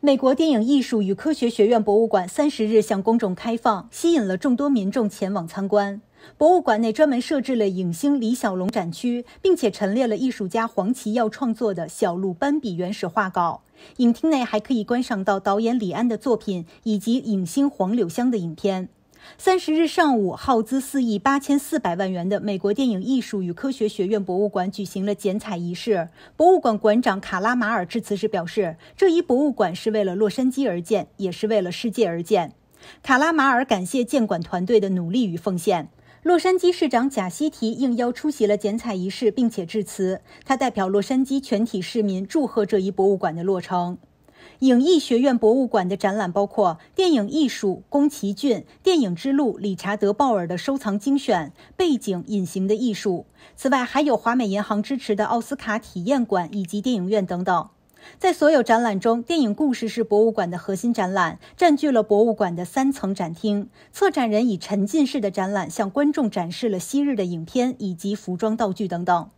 美国电影艺术与科学学院博物馆三十日向公众开放，吸引了众多民众前往参观。博物馆内专门设置了影星李小龙展区，并且陈列了艺术家黄旗耀创作的《小鹿斑比》原始画稿。影厅内还可以观赏到导演李安的作品以及影星黄柳香的影片。三十日上午，耗资四亿八千四百万元的美国电影艺术与科学学院博物馆举行了剪彩仪式。博物馆馆长卡拉马尔致辞时表示，这一博物馆是为了洛杉矶而建，也是为了世界而建。卡拉马尔感谢建馆团队的努力与奉献。洛杉矶市长贾西提应邀出席了剪彩仪式，并且致辞，他代表洛杉矶全体市民祝贺这一博物馆的落成。影艺学院博物馆的展览包括电影艺术、宫崎骏、电影之路、理查德·鲍尔的收藏精选、背景隐形的艺术。此外，还有华美银行支持的奥斯卡体验馆以及电影院等等。在所有展览中，电影故事是博物馆的核心展览，占据了博物馆的三层展厅。策展人以沉浸式的展览向观众展示了昔日的影片以及服装、道具等等。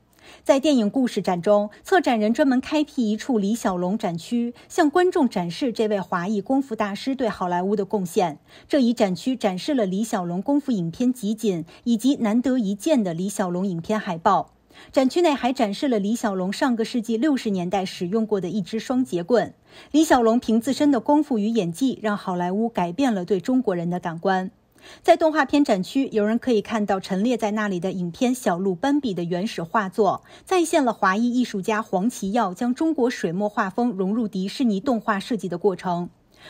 在电影故事展中，策展人专门开辟一处李小龙展区，向观众展示这位华裔功夫大师对好莱坞的贡献。这一展区展示了李小龙功夫影片集锦以及难得一见的李小龙影片海报。展区内还展示了李小龙上个世纪六十年代使用过的一支双截棍。李小龙凭自身的功夫与演技，让好莱坞改变了对中国人的感官。在动画片展区，有人可以看到陈列在那里的影片《小鹿斑比》的原始画作，再现了华裔艺术家黄奇耀将中国水墨画风融入迪士尼动画设计的过程。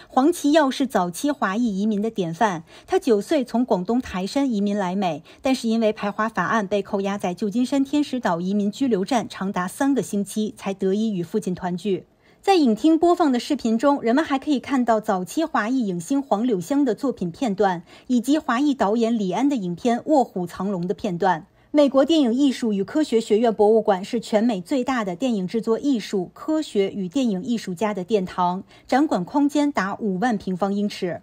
黄奇耀是早期华裔移民的典范，他九岁从广东台山移民来美，但是因为排华法案被扣押在旧金山天使岛移民拘留站长达三个星期，才得以与父亲团聚。在影厅播放的视频中，人们还可以看到早期华裔影星黄柳香的作品片段，以及华裔导演李安的影片《卧虎藏龙》的片段。美国电影艺术与科学学院博物馆是全美最大的电影制作、艺术、科学与电影艺术家的殿堂，展馆空间达五万平方英尺。